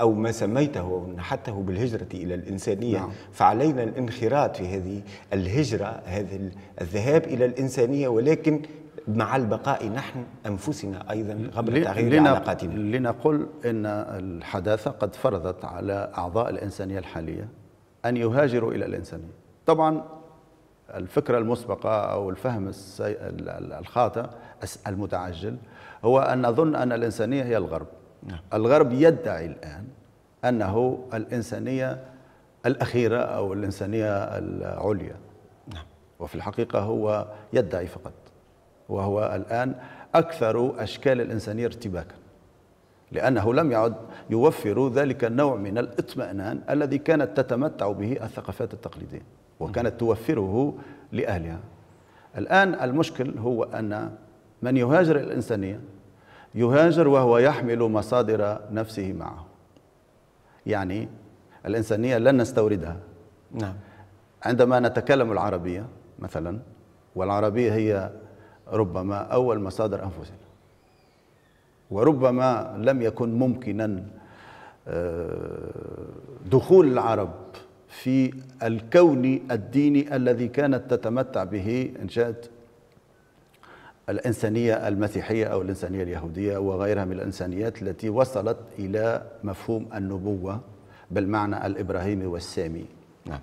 أو ما سميته نحته بالهجرة إلى الإنسانية نعم. فعلينا الانخراط في هذه الهجرة هذا الذهاب إلى الإنسانية ولكن مع البقاء نحن أنفسنا أيضا قبل تغيير علاقاتنا لنقل أن الحداثة قد فرضت على أعضاء الإنسانية الحالية أن يهاجروا إلى الإنسانية طبعا الفكرة المسبقة أو الفهم الخاطئ المتعجل هو أن نظن أن الإنسانية هي الغرب نعم. الغرب يدعي الآن أنه الإنسانية الأخيرة أو الإنسانية العليا نعم. وفي الحقيقة هو يدعي فقط وهو الآن أكثر أشكال الإنسانية ارتباكا لأنه لم يعد يوفر ذلك النوع من الاطمئنان الذي كانت تتمتع به الثقافات التقليدية وكانت نعم. توفره لأهلها الآن المشكل هو أن من يهاجر الإنسانية يهاجر وهو يحمل مصادر نفسه معه يعني الإنسانية لن نستوردها نعم عندما نتكلم العربية مثلا والعربية هي ربما أول مصادر أنفسنا وربما لم يكن ممكنا آه، دخول العرب في الكون الديني الذي كانت تتمتع به إن شاءت الإنسانية المسيحية أو الإنسانية اليهودية وغيرها من الإنسانيات التي وصلت إلى مفهوم النبوة بالمعنى الإبراهيمي والسامي نعم.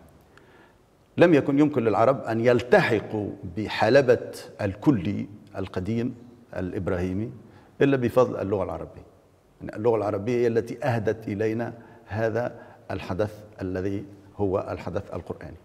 لم يكن يمكن للعرب أن يلتحقوا بحلبة الكلي القديم الإبراهيمي إلا بفضل اللغة العربية يعني اللغة العربية هي التي أهدت إلينا هذا الحدث الذي هو الحدث القرآني